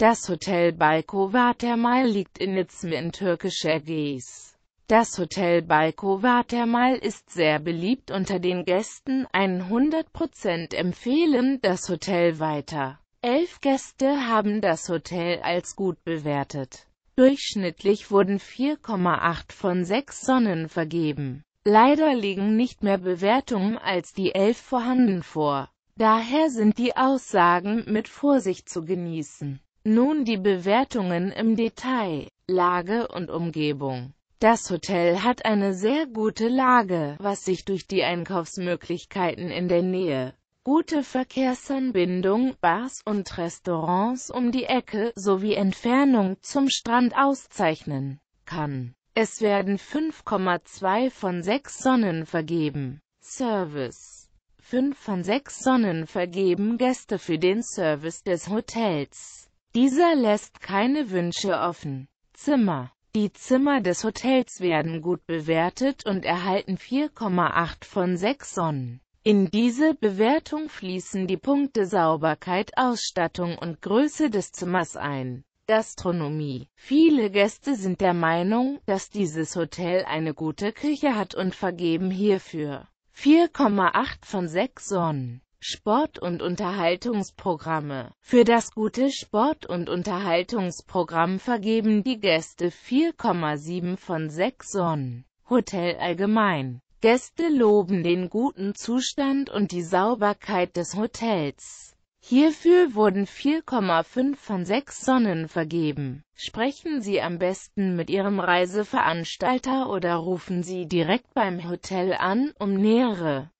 Das Hotel Balkova Termal liegt in Izmir in türkischer Ägäis. Das Hotel Balkova Termal ist sehr beliebt unter den Gästen, 100% empfehlen das Hotel weiter. Elf Gäste haben das Hotel als gut bewertet. Durchschnittlich wurden 4,8 von 6 Sonnen vergeben. Leider liegen nicht mehr Bewertungen als die 11 vorhanden vor. Daher sind die Aussagen mit Vorsicht zu genießen. Nun die Bewertungen im Detail, Lage und Umgebung. Das Hotel hat eine sehr gute Lage, was sich durch die Einkaufsmöglichkeiten in der Nähe, gute Verkehrsanbindung, Bars und Restaurants um die Ecke sowie Entfernung zum Strand auszeichnen kann. Es werden 5,2 von 6 Sonnen vergeben. Service 5 von 6 Sonnen vergeben Gäste für den Service des Hotels. Dieser lässt keine Wünsche offen. Zimmer Die Zimmer des Hotels werden gut bewertet und erhalten 4,8 von 6 Sonnen. In diese Bewertung fließen die Punkte Sauberkeit, Ausstattung und Größe des Zimmers ein. Gastronomie. Viele Gäste sind der Meinung, dass dieses Hotel eine gute Küche hat und vergeben hierfür 4,8 von 6 Sonnen. Sport- und Unterhaltungsprogramme. Für das gute Sport- und Unterhaltungsprogramm vergeben die Gäste 4,7 von 6 Sonnen. Hotel allgemein. Gäste loben den guten Zustand und die Sauberkeit des Hotels. Hierfür wurden 4,5 von 6 Sonnen vergeben. Sprechen Sie am besten mit Ihrem Reiseveranstalter oder rufen Sie direkt beim Hotel an, um nähere